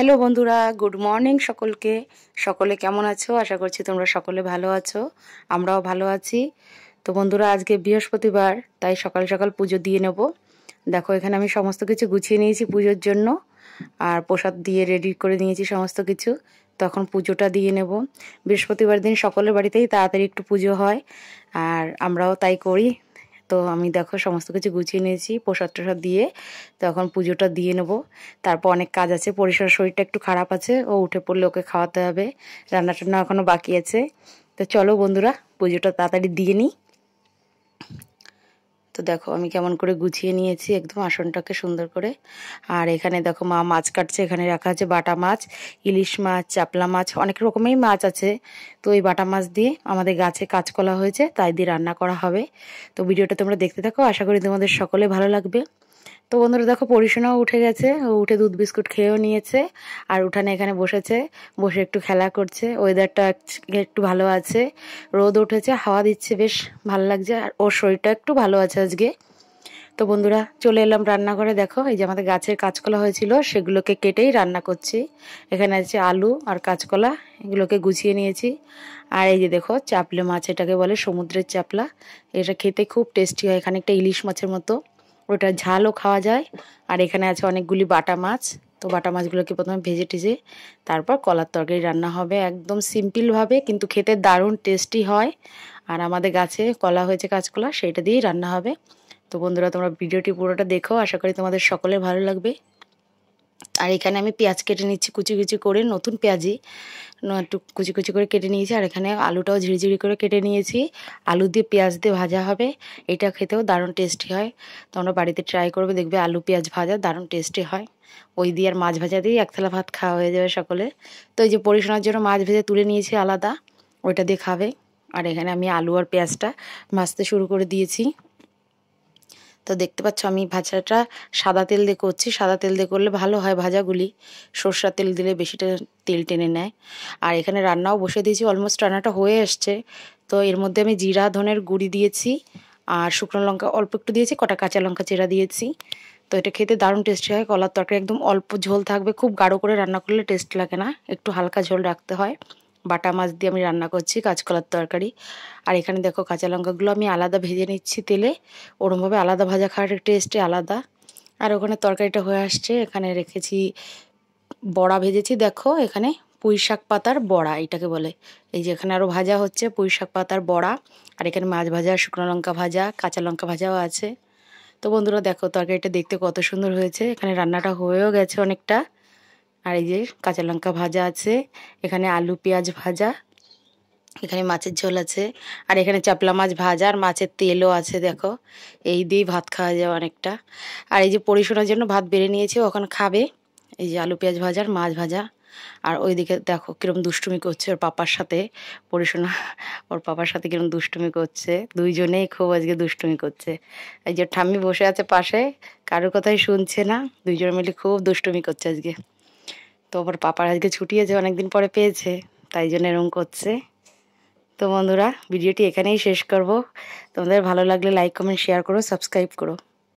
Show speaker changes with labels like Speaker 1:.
Speaker 1: hello বন্ধুরা good morning সকলকে সকলে কেমন আছো আশা করছি তোমরা সকলে ভালো আছো আমরাও ভালো আছি তো বন্ধুরা আজকে বৃহস্পতিবার তাই সকাল সকাল পুজো দিয়ে নেব দেখো এখানে আমি সমস্ত কিছু গুছিয়ে নিয়েছি পুজোর জন্য আর প্রসাদ দিয়ে রেডি করে নিয়েছি সমস্ত কিছু তখন পুজোটা দিয়ে নেব বৃহস্পতিবার দিন সকলের বাড়িতেই তাড়াতাড়ি একটু পুজো হয় আর আমরাও তাই করি তো আমি দেখো সমস্ত কিছু গুছিয়ে নিয়েছি প্রসাদ টোসাদ দিয়ে তখন পুজোটা দিয়ে নেবো তারপর অনেক কাজ আছে পরিষ্কার শরীরটা একটু খারাপ আছে ও উঠে পড়লে ওকে খাওয়াতে হবে রান্না টান্না এখনও বাকি আছে তো চলো বন্ধুরা পুজোটা তাড়াতাড়ি দিয়ে নিই তো দেখো আমি কেমন করে গুছিয়ে নিয়েছি একদম আসনটাকে সুন্দর করে আর এখানে দেখো মা মাছ কাটছে এখানে রাখা আছে বাটা মাছ ইলিশ মাছ চাপলা মাছ অনেক রকমেরই মাছ আছে তো এই বাটা মাছ দিয়ে আমাদের গাছে কাজ করা হয়েছে তাই দিয়ে রান্না করা হবে তো ভিডিওটা তোমরা দেখতে থাকো আশা করি তোমাদের সকলে ভালো লাগবে তো বন্ধুরা দেখো পরিসোনাও উঠে গেছে ও উঠে দুধ বিস্কুট খেয়েও নিয়েছে আর উঠানে এখানে বসেছে বসে একটু খেলা করছে ওয়েদারটা একটু ভালো আছে রোদ উঠেছে হাওয়া দিচ্ছে বেশ ভালো লাগছে আর ওর শরীরটা একটু ভালো আছে আজকে তো বন্ধুরা চলে এলাম রান্নাঘরে দেখো এই যে আমাদের গাছের কাঁচকলা হয়েছিল সেগুলোকে কেটেই রান্না করছি এখানে আছে আলু আর কাঁচকলা এগুলোকে গুছিয়ে নিয়েছি আর এই যে দেখো চাপলে মাছ এটাকে বলে সমুদ্রের চাপলা এটা খেতে খুব টেস্টি হয় এখানে একটা ইলিশ মাছের মতো ওটা ঝালও খাওয়া যায় আর এখানে আছে অনেকগুলি বাটা মাছ তো বাটা মাছগুলোকে প্রথমে ভেজে টেজে তারপর কলার তরকারি রান্না হবে একদম সিম্পলভাবে কিন্তু খেতে দারুণ টেস্টি হয় আর আমাদের গাছে কলা হয়েছে কাঁচকলা সেটা দিয়েই রান্না হবে তো বন্ধুরা তোমরা ভিডিওটি পুরোটা দেখো আশা করি তোমাদের সকলে ভালো লাগবে আর এখানে আমি পেঁয়াজ কেটে নিচ্ছি কুচি কুচি করে নতুন পেঁয়াজি একটু কুচি কুচি করে কেটে নিয়েছি আর এখানে আলুটাও ঝিরিঝিরি করে কেটে নিয়েছি আলু দিয়ে পেঁয়াজ দিয়ে ভাজা হবে এটা খেতেও দারুণ টেস্টি হয় তোমরা বাড়িতে ট্রাই করবে দেখবে আলু পেঁয়াজ ভাজা দারুণ টেস্টি হয় ওই দিয়ে আর মাছ ভাজা দিয়ে এক থালা ভাত খাওয়া হয়ে যাবে সকলে তো এই যে পরিশোনার জন্য মাছ ভেজে তুলে নিয়েছি আলাদা ওইটা দিয়ে খাবে আর এখানে আমি আলু আর পেঁয়াজটা ভাজতে শুরু করে দিয়েছি তো দেখতে পাচ্ছ আমি ভাজাটা সাদা তেল দিয়ে করছি সাদা তেল দিয়ে করলে ভালো হয় ভাজাগুলি সর্ষা তেল দিলে বেশিটা তেল টেনে নেয় আর এখানে রান্নাও বসে দিয়েছি অলমোস্ট রান্নাটা হয়ে আসছে তো এর মধ্যে আমি জিরা ধনের গুড়ি দিয়েছি আর শুকনো লঙ্কা অল্প একটু দিয়েছি কটা কাঁচা লঙ্কা চেরা দিয়েছি তো এটা খেতে দারুণ টেস্টি হয় কলার তরকারি একদম অল্প ঝোল থাকবে খুব গাঢ় করে রান্না করলে টেস্ট লাগে না একটু হালকা ঝোল রাখতে হয় বাটা মাছ দিয়ে আমি রান্না করছি কাঁচকলার তরকারি আর এখানে দেখো কাঁচা লঙ্কাগুলো আমি আলাদা ভেজে নিচ্ছি তেলে ওরমভাবে আলাদা ভাজা খাওয়ার টেস্টে আলাদা আর ওখানে তরকারিটা হয়ে আসছে এখানে রেখেছি বড়া ভেজেছি দেখো এখানে পুঁই শাক পাতার বড়া এটাকে বলে এই যে এখানে আরও ভাজা হচ্ছে পুঁই শাক পাতার বড়া আর এখানে মাছ ভাজা শুকনো লঙ্কা ভাজা কাঁচা লঙ্কা ভাজাও আছে তো বন্ধুরা দেখো তরকারিটা দেখতে কত সুন্দর হয়েছে এখানে রান্নাটা হয়েও গেছে অনেকটা আর এই যে কাঁচা লঙ্কা ভাজা আছে এখানে আলু পেঁয়াজ ভাজা এখানে মাছের ঝোল আছে আর এখানে চাপলা মাছ ভাজা আর মাছের তেলও আছে দেখো এই দিয়েই ভাত খাওয়া যায় অনেকটা আর এই যে পরিশোনার জন্য ভাত বেড়ে নিয়েছে ওখানে খাবে এই যে আলু পেঁয়াজ ভাজা আর মাছ ভাজা আর ওইদিকে দেখো কিরম দুষ্টুমি করছে ওর পাপার সাথে পরিশোনা ওর পাপার সাথে কিরম দুষ্টুমি করছে দুইজনেই খুব আজকে দুষ্টুমি করছে এই যে ঠাম্মি বসে আছে পাশে কারোর কথাই শুনছে না দুইজনে মিলে খুব দুষ্টুমি করছে আজকে তো ওর পাপার আজকে ছুটি আছে অনেকদিন পরে পেয়েছে তাই জন্য এরম করছে তো বন্ধুরা ভিডিওটি এখানেই শেষ করব তোমাদের ভালো লাগলে লাইক কমেন্ট শেয়ার করো সাবস্ক্রাইব করো